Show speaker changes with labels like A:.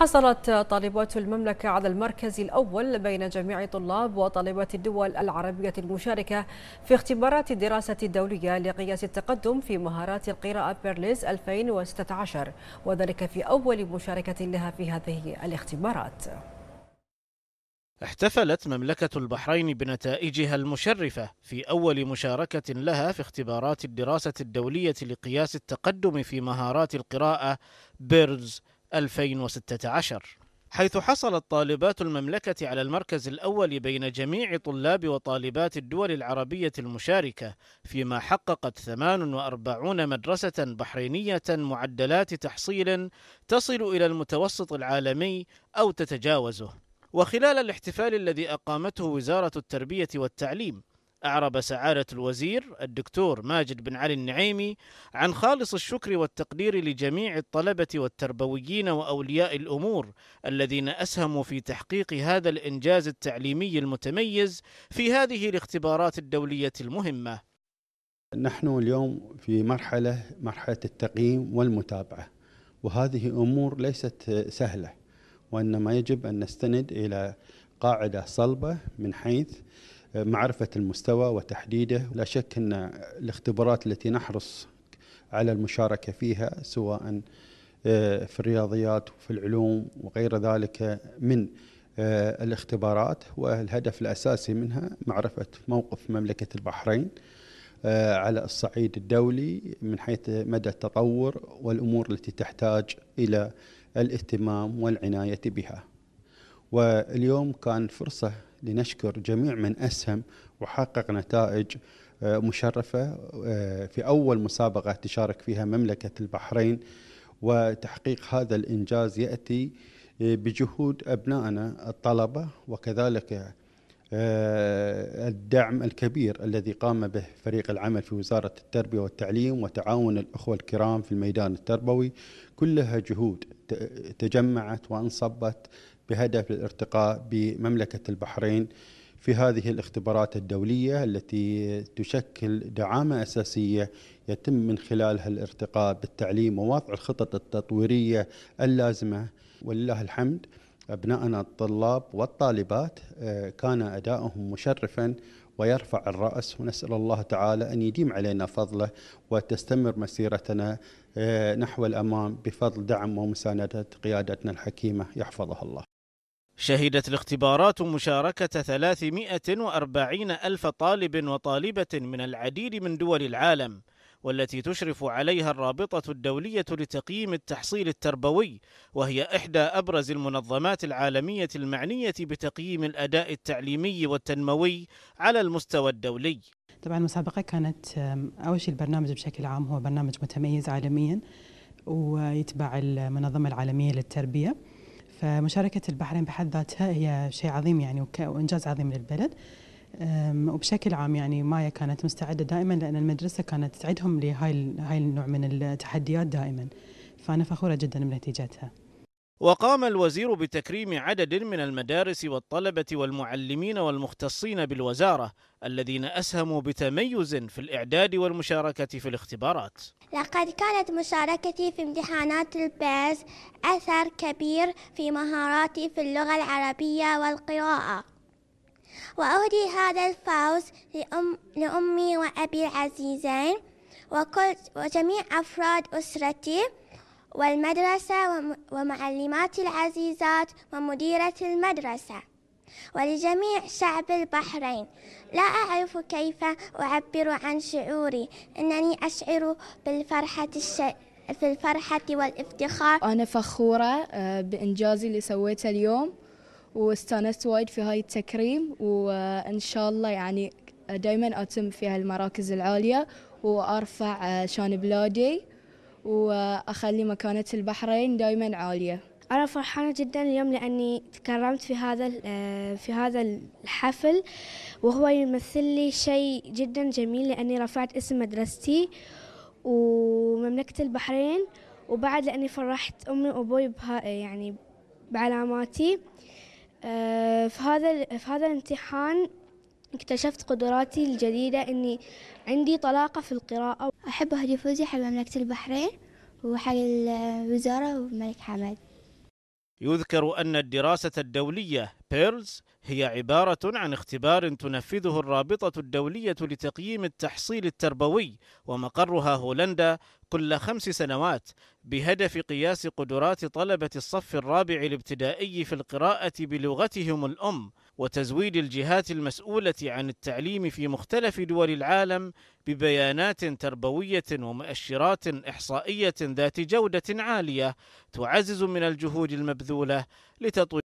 A: حصلت طالبات المملكة على المركز الأول بين جميع طلاب وطالبات الدول العربية المشاركة في اختبارات الدراسة الدولية لقياس التقدم في مهارات القراءة بيرليز 2016 وذلك في أول مشاركة لها في هذه الاختبارات
B: احتفلت مملكة البحرين بنتائجها المشرفة في أول مشاركة لها في اختبارات الدراسة الدولية لقياس التقدم في مهارات القراءة بيرلز 2016 حيث حصلت طالبات المملكة على المركز الأول بين جميع طلاب وطالبات الدول العربية المشاركة فيما حققت 48 مدرسة بحرينية معدلات تحصيل تصل إلى المتوسط العالمي أو تتجاوزه وخلال الاحتفال الذي أقامته وزارة التربية والتعليم أعرب سعادة الوزير الدكتور ماجد بن علي النعيمي عن خالص الشكر والتقدير لجميع الطلبة والتربويين وأولياء الأمور الذين أسهموا في تحقيق هذا الإنجاز التعليمي المتميز في هذه الاختبارات الدولية المهمة.
A: نحن اليوم في مرحلة مرحلة التقييم والمتابعة وهذه أمور ليست سهلة وإنما يجب أن نستند إلى قاعدة صلبة من حيث معرفة المستوى وتحديده لا شك أن الاختبارات التي نحرص على المشاركة فيها سواء آه، في الرياضيات وفي العلوم وغير ذلك من آه، الاختبارات والهدف الأساسي منها معرفة موقف مملكة البحرين آه، على الصعيد الدولي من حيث مدى التطور والأمور التي تحتاج إلى الاهتمام والعناية بها واليوم كان فرصة لنشكر جميع من أسهم وحقق نتائج آه، مشرفة آه، في أول مسابقة تشارك فيها مملكة البحرين وتحقيق هذا الإنجاز يأتي آه، بجهود أبنائنا الطلبة وكذلك الدعم الكبير الذي قام به فريق العمل في وزارة التربية والتعليم وتعاون الأخوة الكرام في الميدان التربوي كلها جهود تجمعت وانصبت بهدف الارتقاء بمملكة البحرين في هذه الاختبارات الدولية التي تشكل دعامة أساسية يتم من خلالها الارتقاء بالتعليم ووضع الخطط التطويرية اللازمة ولله الحمد أبنائنا الطلاب والطالبات آه، كان أداؤهم مشرفا ويرفع الرأس ونسأل الله تعالى أن يديم علينا فضله وتستمر مسيرتنا آه، نحو الأمام بفضل دعم ومساندة قيادتنا الحكيمة يحفظها الله
B: شهدت الاختبارات مشاركة 340 ألف طالب وطالبة من العديد من دول العالم والتي تشرف عليها الرابطة الدولية لتقييم التحصيل التربوي وهي إحدى أبرز المنظمات العالمية المعنية بتقييم الأداء التعليمي والتنموي على المستوى الدولي
A: طبعا المسابقة كانت أول شيء البرنامج بشكل عام هو برنامج متميز عالميا ويتبع المنظمة العالمية للتربية فمشاركة البحرين بحد ذاتها هي شيء عظيم يعني وإنجاز عظيم للبلد وبشكل عام يعني مايا كانت مستعده دائما لان المدرسه كانت تسعدهم لهاي هاي النوع من التحديات دائما فانا فخوره جدا بنتيجتها.
B: وقام الوزير بتكريم عدد من المدارس والطلبة والمعلمين والمختصين بالوزارة الذين أسهموا بتميز في الإعداد والمشاركة في الاختبارات
A: لقد كانت مشاركتي في امتحانات الباس أثر كبير في مهاراتي في اللغة العربية والقراءة وأهدي هذا الفوز لأم لأمي وأبي العزيزين وكل وجميع أفراد أسرتي والمدرسة ومعلماتي العزيزات ومديرة المدرسة ولجميع شعب البحرين لا أعرف كيف أعبر عن شعوري أنني أشعر بالفرحة الش... في الفرحة والافتخار أنا فخورة آه، بإنجازي اللي سويته اليوم واستانست وايد في هاي التكريم وان شاء
B: الله يعني دائما اتم في هالمراكز العاليه وارفع شان بلادي واخلي مكانه البحرين دائما عاليه. أنا فرحانة
A: جدا اليوم لأني تكرمت في هذا في هذا الحفل وهو يمثل لي شيء جدا جميل لأني رفعت اسم مدرستي ومملكة البحرين وبعد لأني فرحت أمي وأبوي بها يعني بعلاماتي آه، في هذا في هذا الامتحان اكتشفت قدراتي الجديدة إني عندي طلاقة في القراءة أحب أهدي فوزي حق مملكة البحرين وحق الوزارة والملك حمد
B: يذكر أن الدراسة الدولية بيرلز هي عبارة عن اختبار تنفذه الرابطة الدولية لتقييم التحصيل التربوي ومقرها هولندا كل خمس سنوات بهدف قياس قدرات طلبة الصف الرابع الابتدائي في القراءة بلغتهم الأم وتزويد الجهات المسؤولة عن التعليم في مختلف دول العالم ببيانات تربوية ومؤشرات إحصائية ذات جودة عالية تعزز من الجهود المبذولة لتطوير